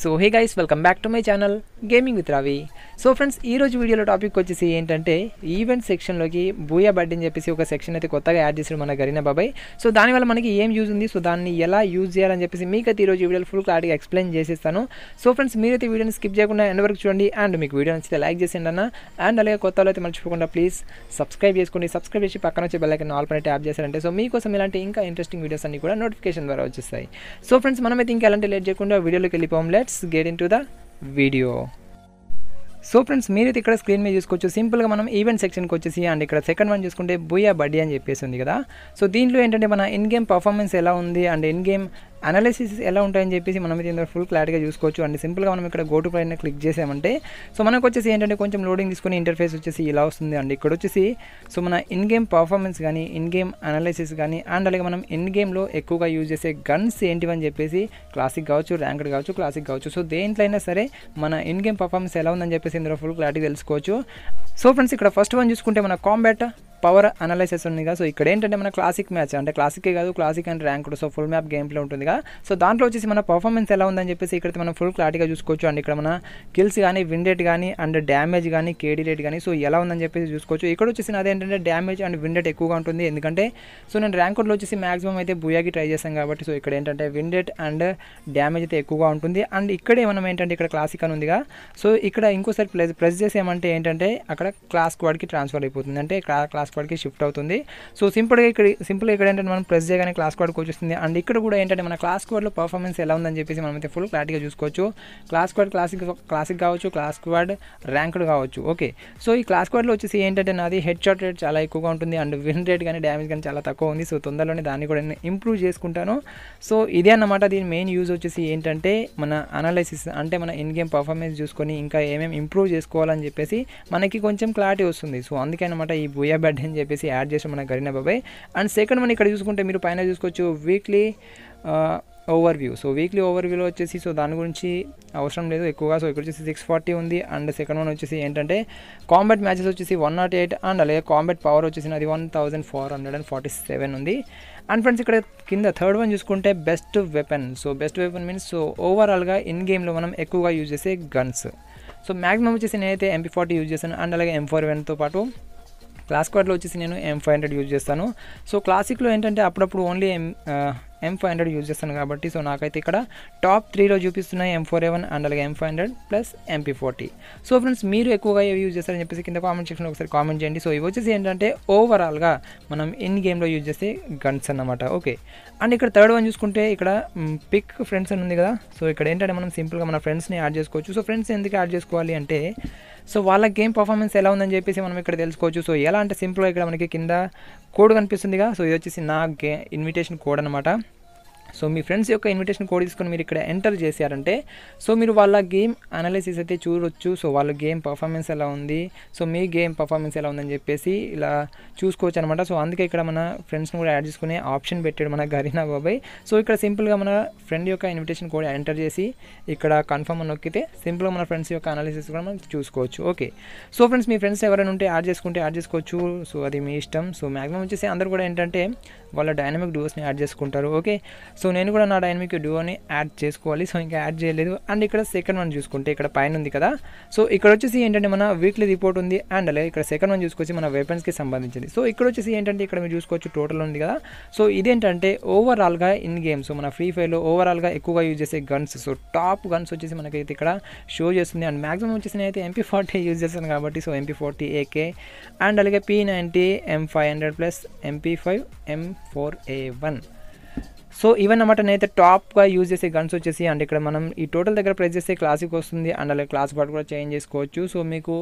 so hey guys welcome back to my channel gaming with Ravi so friends ఈ రోజు వీడియోలో topic వచ్చేసి ఏంటంటే ఈవెంట్ సెక్షన్లోకి బూయా బడ్డీ అని చెప్పేసి ఒక సెక్షన్ అయితే కొత్తగా యాడ్ చేసాడు మన గరీనా బాబాయ్ సో దానివల్ల మనకి ఏం యూజ్ ఉంది సో దాన్ని ఎలా యూజ్ చేయాలని చెప్పేసి మీకు ఈ ఈరోజు వీడియోలో ఫుల్ క్లారిటీగా ఎక్స్ప్లెయిన్ చేసేస్తాను సో ఫ్రెండ్స్ మీరైతే వీడియోని స్కిప్ చేయకుండా ఎండ్ వరకు చూడండి అండ్ మీకు వీడియో నచ్చితే లైక్ చేసేయండి అన్న అండ్ అలాగే కొత్త అయితే మర్చిపోకుండా ప్లీజ్ సబ్స్క్రైబ్ చేసుకోండి సబ్స్క్రైబ్ చేసి పక్కన వచ్చే బెల్లైకన్ ఆల్ పైన ట్యాప్ చేశారంటే సో మీకోసం ఇలాంటి ఇంకా ఇంట్రెస్టింగ్ వీడియోస్ అన్ని కూడా నోటిఫికేషన్ ద్వారా వచ్చేస్తాయి సో ఫ్రెండ్స్ మనమైతే ఇంకా ఎలాంటి లేట్ చేయకుండా వీడియోలోకి వెళ్ళిపోవాలి let's get into the video so friends మీరైతే ఇక్కడ స్క్రీన్ మీద చూసుకోవచ్చు సింపుల్గా మనం ఈవెంట్ సెక్షన్కి వచ్చేసి అండ్ ఇక్కడ సెకండ్ వన్ చూసుకుంటే బుయ్యా బడ్డీ అని చెప్పేసి ఉంది కదా సో దీంట్లో ఏంటంటే మన ఇన్ గేమ్ పర్ఫార్మెన్స్ ఎలా ఉంది అండ్ ఇన్ గేమ్ అనాలిసిస్ ఎలా ఉంటాయని చెప్పేసి మనం అయితే ఇందులో ఫుల్ క్లారిటీగా చూసుకోవచ్చు అండ్ సింపుల్గా మనం ఇక్కడ గో టు ప్రైన్ క్లిక్ చేసామంటే సో మనకు వచ్చేసి ఏంటంటే కొంచెం లోడింగ్ తీసుకుని ఇంటర్ఫేస్ వచ్చేసి ఇలా వస్తుంది అండి ఇక్కడ వచ్చేసి సో మన ఇన్ గేమ్ పర్ఫార్మెన్స్ కానీ ఇన్ గేమ్ అనాలిసిస్ కానీ అండ్ అలాగే మనం ఇన్ గేమ్లో ఎక్కువగా యూజ్ చేసే గన్స్ ఏంటివని చెప్పేసి క్లాసిక్ కావచ్చు ర్యాంక్డ్ కావచ్చు క్లాసిక్ కావచ్చు సో దేంట్లో అయినా సరే మన ఇన్ గేమ్ పర్ఫార్మెన్స్ ఎలా ఉందని చెప్పేసి ఇందులో ఫుల్ క్లారిటీ తెలుసుకోవచ్చు సో ఫ్రెండ్స్ ఇక్కడ ఫస్ట్ వన్ చూసుకుంటే మన కాంబ్యాట్ పవర్ అనాలిసిస్ ఉంది కదా సో ఇక్కడ ఏంటంటే మన క్లాసిక్ మ్యాచ్ అంటే క్లాసికే కాదు classic and rank so full map game play ఉంటుంది కదా సో దాంట్లో వచ్చేసి మన పర్ఫార్మెన్స్ ఎలా ఉందని చెప్పేసి ఇక్కడ మనం ఫుల్ క్లారిటీగా చూసుకోవచ్చు అండ్ ఇక్కడ మన కిల్స్ కానీ విన్ రేట్ కానీ అండ్ డ్యామేజ్ కానీ కేడీ రేట్ కానీ సో ఎలా ఉందని చెప్పేసి చూసుకోవచ్చు ఇక్కడ వచ్చేసి నాది ఏంటంటే డ్యామేజ్ అండ్ విన్ రేట్ ఎక్కువగా ఉంటుంది ఎందుకంటే సో నేను ర్యాంకుడ్లో వచ్చేసి మాక్సిమం అయితే బుయాకి ట్రై చేస్తాం కాబట్టి సో ఇక్కడ ఏంటంటే విన్ రేట్ అండ్ డ్యామేజ్ అయితే ఎక్కువగా ఉంటుంది అండ్ ఇక్కడే మనం ఏంటంటే ఇక్కడ క్లాసిక్ అని ఉందిగా సో ఇక్కడ ఇంకోసారి ప్రెస్ ప్రెస్ చేసేమంటే ఏంటంటే అక్కడ క్లాస్ వాడికి ట్రాన్స్ఫర్ అయిపోతుంది అంటే క్లాస్ పాస్వర్డ్కి షిఫ్ట్ అవుతుంది సో సింపుల్గా ఇక్కడ సింపుల్ ఇక్కడ ఏంటంటే మనం ప్రెస్ చేయగానే క్లాస్ కోడ్కి వచ్చేస్తుంది అండ్ ఇక్కడ కూడా ఏంటంటే మన క్లాస్ కోడ్లో పర్ఫార్మెన్స్ ఎలా ఉందని చెప్పేసి మనం అయితే ఫుల్ క్లారిటీగా చూసుకోవచ్చు క్లాస్ కోడ్ క్లాసిక్ క్లాసిక్ కావచ్చు క్లాస్ కోడ్ ర్యాంక్డ్ కావచ్చు ఓకే సో ఈ క్లాస్ కోడ్లో వచ్చేసి ఏంటంటే నాది హెడ్ షాట్ రేట్ చాలా ఎక్కువగా ఉంటుంది అండ్ విన్ రేట్ కానీ డ్యామేజ్ కానీ చాలా తక్కువ ఉంది సో తొందరలోనే దాన్ని కూడా నేను ఇంప్రూవ్ చేసుకుంటాను సో ఇదే అన్నమాట దీని మెయిన్ యూజ్ వచ్చేసి ఏంటంటే మన అనాలైసిస్ అంటే మన ఇన్ గేమ్ పర్ఫార్మెన్స్ చూసుకొని ఇంకా ఏమేమి ఇంప్రూవ్ చేసుకోవాలని చెప్పేసి మనకి కొంచెం క్లారిటీ వస్తుంది సో అందుకే అనమాట ఈ బుయా బ్యాడ్ యాడ్ అని చెప్పేసి యాడ్ చేసాం మనకి కరీనా బాబాయ్ అండ్ సెకండ్ మనం ఇక్కడ చూసుకుంటే మీరు పైన చూసుకోవచ్చు వీక్లీ ఓవర్వ్యూ సో వీక్లీ ఓవర్వ్యూలో వచ్చేసి సో దాని గురించి అవసరం లేదు ఎక్కువగా సో ఇక్కడ వచ్చేసి సిక్స్ ఫార్టీ ఉంది అండ్ సెకండ్ వన్ వచ్చేసి ఏంటంటే కాంబెట్ మ్యాచెస్ వచ్చేసి వన్ నాట్ ఎయిట్ అండ్ అలాగే కాంబెట్ పవర్ వచ్చేసి అది one thousand four hundred and forty seven ఉంది అండ్ ఫ్రెండ్స్ ఇక్కడ కింద థర్డ్ వన్ చూసుకుంటే best weapon so best weapon means so ఓవరాల్గా ఇన్ గేమ్లో మనం ఎక్కువగా యూజ్ చేసే గన్స్ సో మ్యాక్సిమం వచ్చేసి నేనైతే ఎంపీ ఫార్టీ యూజ్ చేశాను అండ్ అలాగే ఎం ఫోర్ వెన్తో పాటు క్లాస్ కార్డ్లో వచ్చేసి నేను ఎం ఫైవ్ హండ్రెడ్ యూజ్ చేస్తాను సో క్లాసిక్లో ఏంటంటే అప్పుడప్పుడు only M M five hundred use చేస్తాను కాబట్టి సో నాకైతే ఇక్కడ టాప్ త్రీలో చూపిస్తున్నాయి ఎం ఫోర్ ఎవన్ అండ్ అలాగే M five hundred plus MP forty so friends మీరు ఎక్కువగా ఏవి యూజ్ చేస్తారని చెప్పేసి కింద కామెంట్ సెక్షన్లో ఒకసారి కామెంట్ చేయండి సో ఇవి వచ్చేసి ఏంటంటే ఓవరాల్గా మనం ఇన్ గేమ్లో యూజ్ చేసే గన్స్ అన్నమాట ఓకే అండ్ ఇక్కడ థర్డ్ వన్ చూసుకుంటే ఇక్కడ పిక్ ఫ్రెండ్స్ అని ఉంది కదా సో ఇక్కడ ఏంటంటే మనం సింపుల్గా మన ఫ్రెండ్స్ని యాడ్ చేసుకోవచ్చు సో ఫ్రెండ్స్ ఎందుకు యాడ్ చేసుకోవాలి అంటే సో వాళ్ళ గేమ్ పర్ఫార్మెన్స్ ఎలా ఉందని చెప్పేసి మనం ఇక్కడ తెలుసుకోవచ్చు సో ఎలా అంటే సింపుల్గా ఇక్కడ మనకి కింద కోడ్ కనిపిస్తుందిగా సో ఇది వచ్చేసి నా గే ఇన్విటేషన్ కోడ్ అనమాట సో మీ ఫ్రెండ్స్ యొక్క ఇన్విటేషన్ కోడ్ తీసుకొని మీరు ఇక్కడ ఎంటర్ చేశారంటే సో మీరు వాళ్ళ గేమ్ అనాలిసిస్ అయితే చూడవచ్చు సో వాళ్ళ గేమ్ పర్ఫార్మెన్స్ ఎలా ఉంది సో మీ గేమ్ పర్ఫార్మెన్స్ ఎలా ఉందని చెప్పేసి ఇలా చూసుకోవచ్చు అనమాట సో అందుకే ఇక్కడ మన ఫ్రెండ్స్ని కూడా యాడ్ చేసుకునే ఆప్షన్ పెట్టాడు మన గరీనా బాబాయ్ సో ఇక్కడ సింపుల్గా మన ఫ్రెండ్ యొక్క ఇన్విటేషన్ కోడ్ ఎంటర్ చేసి ఇక్కడ కన్ఫర్మ్ అని నొక్కితే సింపుల్గా మన ఫ్రెండ్స్ యొక్క అనాలిసిస్ కూడా మనం చూసుకోవచ్చు ఓకే సో ఫ్రెండ్స్ మీ ఫ్రెండ్స్ ఎవరైనా ఉంటే యాడ్ చేసుకుంటే యాడ్ చేసుకోవచ్చు సో అది మీ ఇష్టం సో మ్యాక్సిమం వచ్చేసి అందరూ కూడా ఏంటంటే వాళ్ళ డైనమిక్ డ్యూస్ని యాడ్ చేసుకుంటారు ఓకే సో నేను కూడా నా డైనమిక్ డ్యూని యాడ్ చేసుకోవాలి సో ఇంకా యాడ్ చేయలేదు అండ్ ఇక్కడ సెకండ్ వన్ చూసుకుంటే ఇక్కడ పైన ఉంది కదా సో ఇక్కడ వచ్చేసి ఏంటంటే మన వీక్లీ రిపోర్ట్ ఉంది అండ్ అలాగే ఇక్కడ సెకండ్ వన్ చూసుకొచ్చి మన వెపన్స్కి సంబంధించింది సో ఇక్కడ వచ్చేసి ఏంటంటే ఇక్కడ మీరు చూసుకోవచ్చు టోటల్ ఉంది కదా సో ఇదేంటంటే ఓవరాల్గా ఇన్ గేమ్ సో మన ఫ్రీ ఫైర్లో ఓవరాల్గా ఎక్కువగా యూజ్ చేసే గన్స్ సో టాప్ గన్స్ వచ్చేసి మనకైతే ఇక్కడ షో చేస్తుంది అండ్ మ్యాక్సిమం వచ్చేసి అయితే ఎంపీ ఫార్టీ యూజ్ చేస్తాను కాబట్టి so MP forty AK and అలాగే P ninety M five hundred plus MP five M four A one so even అనమాట నేనైతే టాప్గా యూజ్ చేసే గన్స్ వచ్చేసి అండ్ ఇక్కడ మనం ఈ టోటల్ దగ్గర ప్రైస్ చేస్తే క్లాసిక్ వస్తుంది అండ్ అలాగే క్లాస్ గార్డ్ కూడా చేంజ్ చేసుకోవచ్చు సో మీకు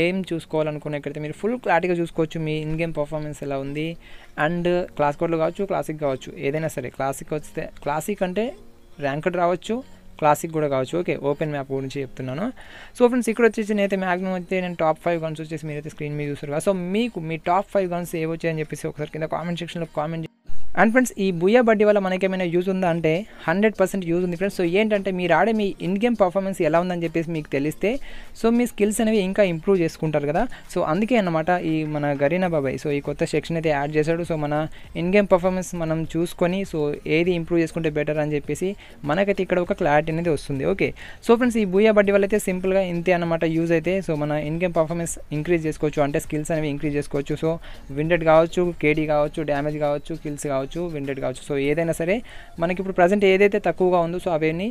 ఏం చూసుకోవాలనుకున్న ఎక్కడైతే మీరు ఫుల్ క్లారిటీగా చూసుకోవచ్చు మీ ఇన్ గేమ్ పర్ఫార్మెన్స్ ఎలా ఉంది అండ్ క్లాస్ కోడ్లు కావచ్చు క్లాసిక్ కావచ్చు ఏదైనా సరే క్లాసిక్ వస్తే క్లాసిక్ అంటే ర్యాంక్డ్ రావచ్చు క్లాసిక్ కూడా కావచ్చు ఓకే ఓపెన్ మ్యాప్ గురించి చెప్తున్నాను సో ఫ్రెండ్స్ ఇక్కడ వచ్చేసి నేనైతే మ్యాక్సిమం అయితే నేను టాప్ ఫైవ్ గన్స్ వచ్చేసి మీరైతే స్క్రీన్ మీద చూస్తారు సో మీకు మీ టాప్ ఫైవ్ గన్స్ ఏవొచ్చాయని చెప్పేసి ఒకసారి కింద కామెంట్ సెక్షన్లో కామెంట్ అండ్ ఫ్రెండ్స్ ఈ బుయ్యా బడ్డీ వల్ల మనకేమైనా యూజ్ ఉందా అంటే హండ్రెడ్ పర్సెంట్ యూజ్ ఉంది ఫ్రెండ్స్ సో ఏంటంటే మీరు ఆడే మీ ఇన్ గేమ్ పర్ఫార్మెన్స్ ఎలా ఉందని చెప్పేసి మీకు తెలిస్తే సో మీ స్కిల్స్ అనేవి ఇంకా ఇంప్రూవ్ చేసుకుంటారు కదా సో అందుకే అనమాట ఈ మన గరీనా బాబాయ్ సో ఈ కొత్త సెక్షన్ అయితే యాడ్ చేశాడు సో మన ఇన్ గేమ్ పర్ఫార్మెన్స్ మనం చూసుకొని సో ఏది ఇంప్రూవ్ చేసుకుంటే బెటర్ అని చెప్పేసి మనకైతే ఇక్కడ ఒక క్లారిటీ అనేది వస్తుంది ఓకే సో ఫ్రెండ్స్ ఈ బుయ్యా బడ్డీ వల్ల అయితే సింపుల్గా ఇంతే అనమాట యూజ్ అయితే సో మన ఇన్ గేమ్ పర్ఫార్మెన్స్ ఇంక్రీజ్ చేసుకోవచ్చు అంటే స్కిల్స్ అనేవి ఇంక్రీజ్ చేసుకోవచ్చు సో విండెడ్ కావచ్చు కేడీ కావచ్చు డ్యామేజ్ కావచ్చు కిల్స్ కావచ్చు కావచ్చు విండెడ్ కావచ్చు సో ఏదైనా సరే మనకి ఇప్పుడు ప్రజెంట్ ఏదైతే తక్కువగా ఉందో సో అవన్నీ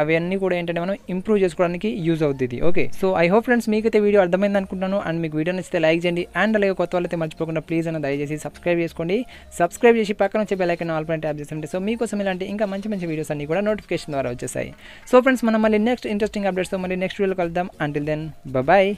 అవన్నీ కూడా ఏంటంటే మనం ఇంప్రూవ్ చేసుకోవడానికి యూజ్ అవుతుంది okay so I hope friends మీకైతే వీడియో అర్థమైంది అనుకుంటున్నాను అండ్ మీకు వీడియో నచ్చితే లైక్ చేయండి అండ్ అలాగే కొత్త వాళ్ళైతే మర్చిపోకుండా ప్లీజ్ అన్న దయచేసి సబ్స్క్రైబ్ చేసుకోండి సబ్స్క్రైబ్ చేసి పక్కన వచ్చే బెల్లైకన్ ఆల్ పైన ట్యాప్ చేస్తుంటే సో మీకోసం ఇలాంటి ఇంకా మంచి మంచి వీడియోస్ అన్ని కూడా నోటిఫికేషన్ ద్వారా వచ్చేసాయి సో ఫ్రెండ్స్ మనం మళ్ళీ నెక్స్ట్ ఇంట్రెస్టింగ్ అప్డేట్స్తో మళ్ళీ నెక్స్ట్ వీడియోలో కలుద్దాం అంటిల్ దెన్ బాయ్